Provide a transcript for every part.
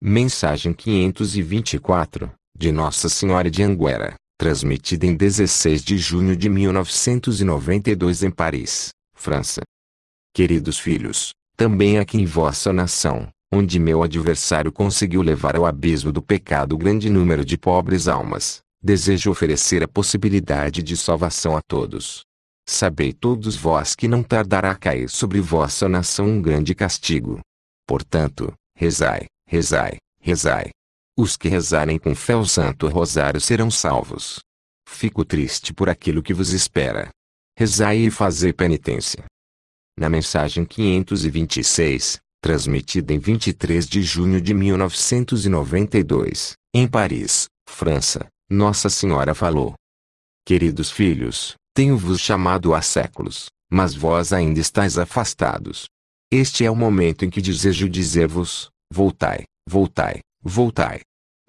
Mensagem 524, de Nossa Senhora de Anguera, transmitida em 16 de junho de 1992 em Paris, França. Queridos filhos, também aqui em vossa nação, onde meu adversário conseguiu levar ao abismo do pecado grande número de pobres almas, desejo oferecer a possibilidade de salvação a todos. Sabei todos vós que não tardará a cair sobre vossa nação um grande castigo. Portanto, rezai rezai, rezai. Os que rezarem com fé o Santo Rosário serão salvos. Fico triste por aquilo que vos espera. Rezai e fazei penitência. Na mensagem 526, transmitida em 23 de junho de 1992, em Paris, França, Nossa Senhora falou: Queridos filhos, tenho-vos chamado há séculos, mas vós ainda estáis afastados. Este é o momento em que desejo dizer-vos: Voltai, voltai, voltai.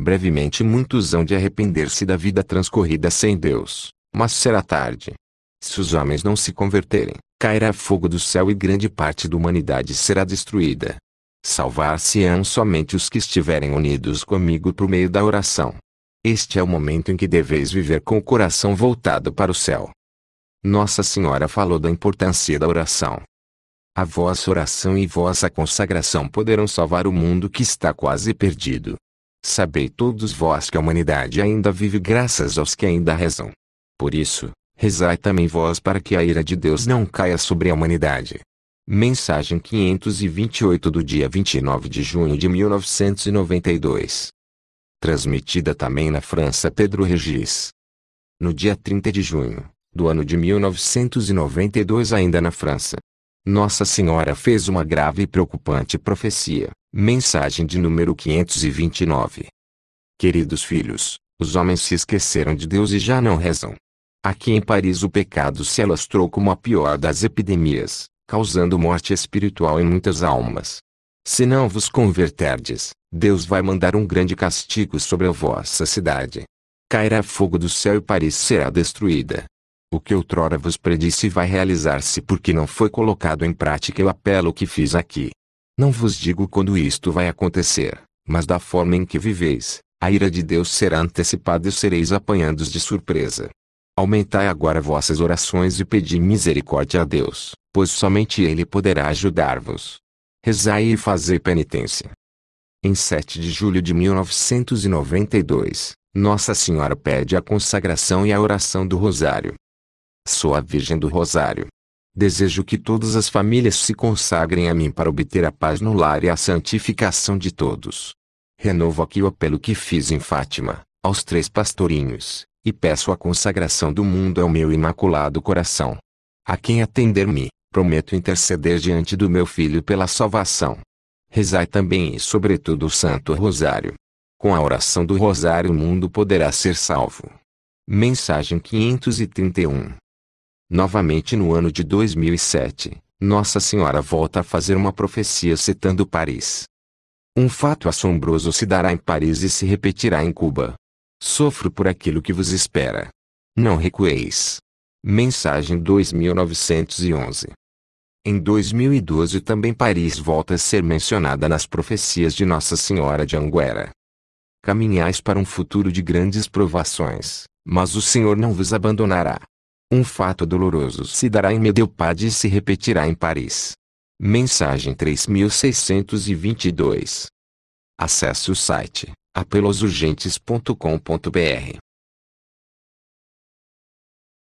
Brevemente muitos hão de arrepender-se da vida transcorrida sem Deus, mas será tarde. Se os homens não se converterem, cairá fogo do céu e grande parte da humanidade será destruída. Salvar-se-ão somente os que estiverem unidos comigo por meio da oração. Este é o momento em que deveis viver com o coração voltado para o céu. Nossa Senhora falou da importância da oração. A vossa oração e vossa consagração poderão salvar o mundo que está quase perdido. Sabei todos vós que a humanidade ainda vive graças aos que ainda rezam. Por isso, rezai também vós para que a ira de Deus não caia sobre a humanidade. Mensagem 528 do dia 29 de junho de 1992. Transmitida também na França Pedro Regis. No dia 30 de junho, do ano de 1992 ainda na França, nossa Senhora fez uma grave e preocupante profecia. Mensagem de número 529. Queridos filhos, os homens se esqueceram de Deus e já não rezam. Aqui em Paris o pecado se alastrou como a pior das epidemias, causando morte espiritual em muitas almas. Se não vos converterdes, Deus vai mandar um grande castigo sobre a vossa cidade. Cairá fogo do céu e Paris será destruída. O que outrora vos predisse vai realizar-se porque não foi colocado em prática o apelo que fiz aqui. Não vos digo quando isto vai acontecer, mas da forma em que viveis, a ira de Deus será antecipada e sereis apanhados de surpresa. Aumentai agora vossas orações e pedi misericórdia a Deus, pois somente Ele poderá ajudar-vos. Rezai e fazei penitência. Em 7 de julho de 1992, Nossa Senhora pede a consagração e a oração do Rosário. Sou a Virgem do Rosário. Desejo que todas as famílias se consagrem a mim para obter a paz no lar e a santificação de todos. Renovo aqui o apelo que fiz em Fátima, aos três pastorinhos, e peço a consagração do mundo ao meu imaculado coração. A quem atender-me, prometo interceder diante do meu filho pela salvação. Rezai também e sobretudo o Santo Rosário. Com a oração do Rosário o mundo poderá ser salvo. Mensagem 531 Novamente no ano de 2007, Nossa Senhora volta a fazer uma profecia citando Paris. Um fato assombroso se dará em Paris e se repetirá em Cuba. Sofro por aquilo que vos espera. Não recueis. Mensagem 2911. Em 2012 também Paris volta a ser mencionada nas profecias de Nossa Senhora de Anguera. Caminhais para um futuro de grandes provações, mas o Senhor não vos abandonará. Um fato doloroso se dará em Medelpad e se repetirá em Paris. Mensagem 3622. Acesse o site apelosurgentes.com.br.